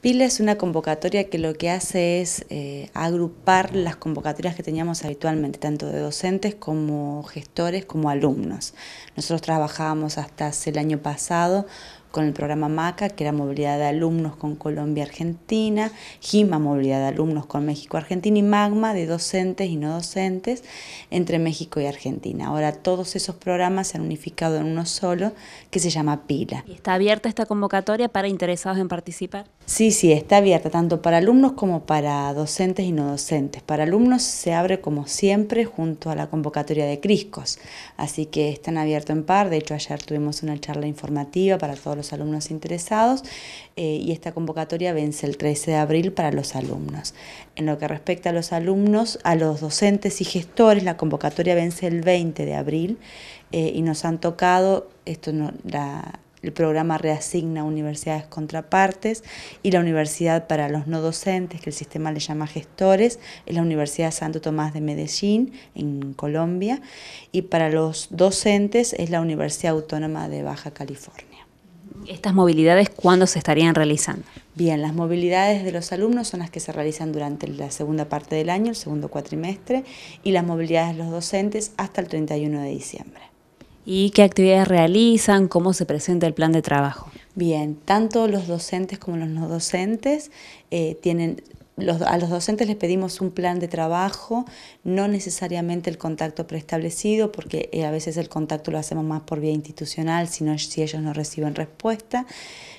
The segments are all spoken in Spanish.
Pila es una convocatoria que lo que hace es eh, agrupar las convocatorias que teníamos habitualmente, tanto de docentes como gestores como alumnos. Nosotros trabajábamos hasta hace el año pasado con el programa MACA, que era movilidad de alumnos con Colombia Argentina, GIMA, movilidad de alumnos con México Argentina, y MAGMA, de docentes y no docentes, entre México y Argentina. Ahora todos esos programas se han unificado en uno solo, que se llama PILA. está abierta esta convocatoria para interesados en participar? Sí, sí, está abierta tanto para alumnos como para docentes y no docentes. Para alumnos se abre como siempre junto a la convocatoria de CRISCOS, así que están abiertos en par, de hecho ayer tuvimos una charla informativa para todos los alumnos interesados eh, y esta convocatoria vence el 13 de abril para los alumnos. En lo que respecta a los alumnos, a los docentes y gestores, la convocatoria vence el 20 de abril eh, y nos han tocado, esto el programa reasigna universidades contrapartes y la universidad para los no docentes, que el sistema le llama gestores, es la Universidad Santo Tomás de Medellín, en Colombia, y para los docentes es la Universidad Autónoma de Baja California. ¿Estas movilidades cuándo se estarían realizando? Bien, las movilidades de los alumnos son las que se realizan durante la segunda parte del año, el segundo cuatrimestre, y las movilidades de los docentes hasta el 31 de diciembre. ¿Y qué actividades realizan? ¿Cómo se presenta el plan de trabajo? Bien, tanto los docentes como los no docentes eh, tienen a los docentes les pedimos un plan de trabajo, no necesariamente el contacto preestablecido, porque eh, a veces el contacto lo hacemos más por vía institucional, sino si ellos no reciben respuesta.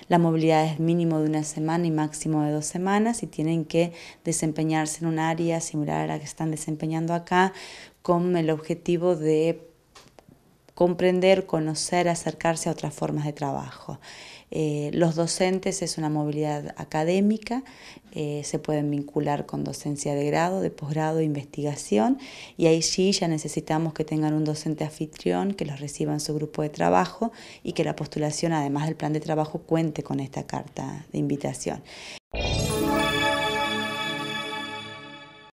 La movilidad es mínimo de una semana y máximo de dos semanas y tienen que desempeñarse en un área similar a la que están desempeñando acá con el objetivo de comprender, conocer, acercarse a otras formas de trabajo. Eh, los docentes es una movilidad académica, eh, se pueden vincular con docencia de grado, de posgrado, investigación, y ahí sí ya necesitamos que tengan un docente anfitrión, que los reciba en su grupo de trabajo y que la postulación, además del plan de trabajo, cuente con esta carta de invitación.